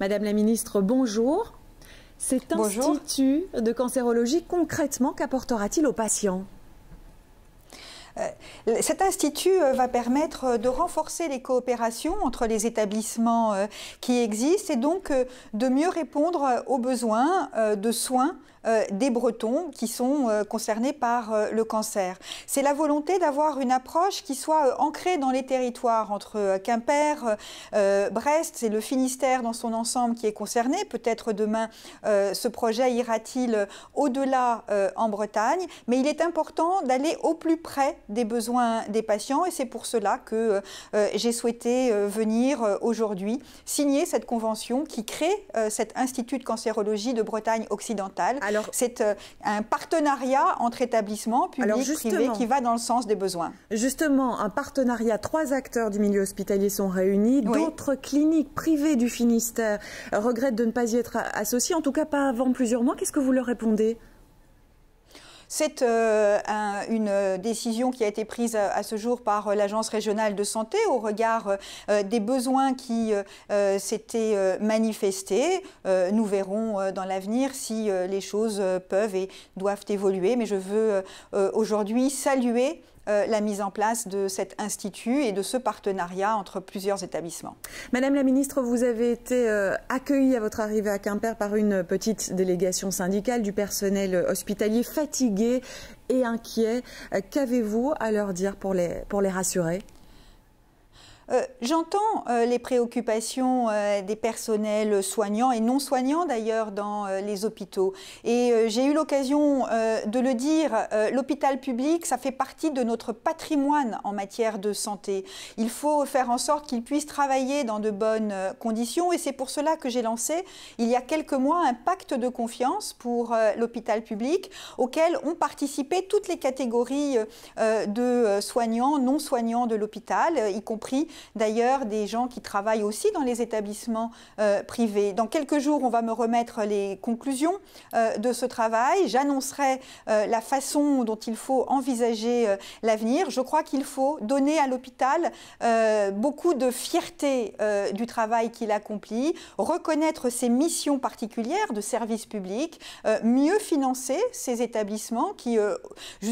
Madame la ministre, bonjour. Cet institut de cancérologie, concrètement, qu'apportera-t-il aux patients cet institut euh, va permettre euh, de renforcer les coopérations entre les établissements euh, qui existent et donc de mieux répondre aux besoins de soins des Bretons qui sont concernés par le cancer. C'est la volonté d'avoir une approche qui soit ancrée dans les territoires entre Quimper, Brest, et le Finistère dans son ensemble qui est concerné. Peut-être demain ce projet ira-t-il au-delà en Bretagne, mais il est important d'aller au plus près des besoins des patients et c'est pour cela que euh, euh, j'ai souhaité euh, venir aujourd'hui signer cette convention qui crée cet institut de cancérologie de Bretagne occidentale. Alors, c'est un partenariat entre établissements publics et privés qui va dans le sens des besoins. Justement, un partenariat, trois acteurs du milieu hospitalier sont réunis, d'autres cliniques privées du Finistère regrettent de ne pas y être associées, en tout cas pas avant plusieurs mois. Qu'est-ce que vous leur répondez c'est euh, une décision qui a été prise à, ce jour par euh, l'Agence régionale de santé au regard euh, des besoins qui s'étaient manifestés. nous verrons dans l'avenir si les choses peuvent et doivent évoluer, mais je veux aujourd'hui saluer euh, la mise en place de cet institut et de ce partenariat entre plusieurs établissements. Madame la ministre, vous avez été euh, accueillie à votre arrivée à Quimper par une petite délégation syndicale du personnel hospitalier fatigué et inquiet. Euh, qu'avez-vous à leur dire pour les rassurer euh, j'entends euh, les préoccupations euh, des personnels soignants et non soignants d'ailleurs dans les hôpitaux. Et j'ai eu l'occasion de le dire, l'hôpital public, ça fait partie de notre patrimoine en matière de santé. Il faut faire en sorte qu'ils puissent travailler dans de bonnes conditions et c'est pour cela que j'ai lancé il y a quelques mois un pacte de confiance pour l'hôpital public auquel ont participé toutes les catégories de soignants, non soignants de l'hôpital, y compris d'ailleurs des gens qui travaillent aussi dans les établissements euh, privés. Dans quelques jours, on va me remettre les conclusions euh, de ce travail. J'annoncerai euh, la façon dont il faut envisager l'avenir. Je crois qu'il faut donner à l'hôpital beaucoup de fierté du travail qu'il accomplit, reconnaître ses missions particulières de service public, mieux financer ces établissements qui,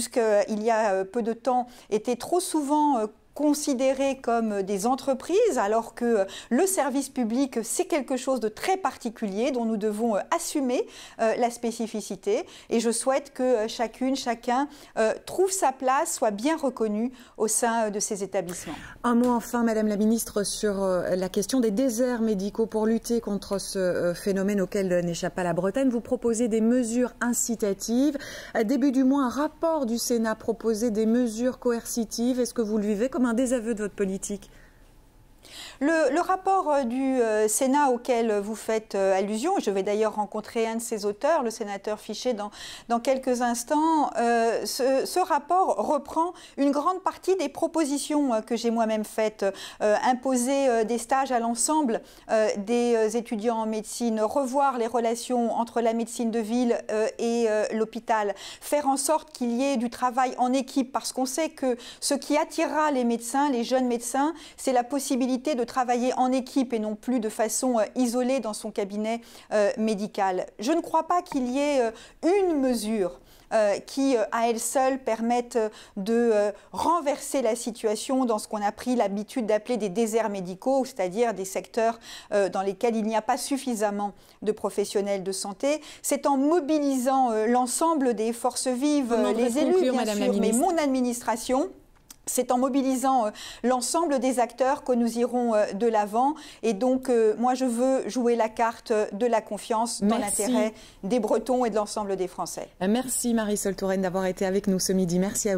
il y a peu de temps, étaient trop souvent considérés comme des entreprises, alors que le service public, c'est quelque chose de très particulier dont nous devons euh, assumer euh, la spécificité. Et je souhaite que euh, chacune, chacun trouve sa place, soit bien reconnu au sein de ces établissements. Un mot enfin, Madame la Ministre, sur la question des déserts médicaux pour lutter contre ce phénomène auquel n'échappe pas la Bretagne. Vous proposez des mesures incitatives. début du mois, un rapport du Sénat proposait des mesures coercitives. Est-ce que vous le vivez comme un désaveu de votre politique. Le, rapport euh, du euh, Sénat auquel vous faites euh, allusion, je vais d'ailleurs rencontrer un de ses auteurs, le sénateur Fichet, dans, dans quelques instants, ce, ce, rapport reprend une grande partie des propositions que j'ai moi-même faites, imposer des stages à l'ensemble des étudiants en médecine, revoir les relations entre la médecine de ville et l'hôpital, faire en sorte qu'il y ait du travail en équipe, parce qu'on sait que ce qui attirera les médecins, les jeunes médecins, c'est la possibilité de travailler en équipe et non plus de façon euh, isolée dans son cabinet euh, médical. Je ne crois pas qu'il y ait euh, une mesure qui, à elle seule, permette de renverser la situation dans ce qu'on a pris l'habitude d'appeler des déserts médicaux, c'est-à-dire des secteurs dans lesquels il n'y a pas suffisamment de professionnels de santé. C'est en mobilisant l'ensemble des forces vives, les élus, bien sûr, mais mon administration, c'est en mobilisant euh, l'ensemble des acteurs que nous irons euh, de l'avant. Et donc, euh, moi, je veux jouer la carte de la confiance dans l'intérêt des Bretons et de l'ensemble des Français. Merci marie Touraine d'avoir été avec nous ce midi. Merci à vous.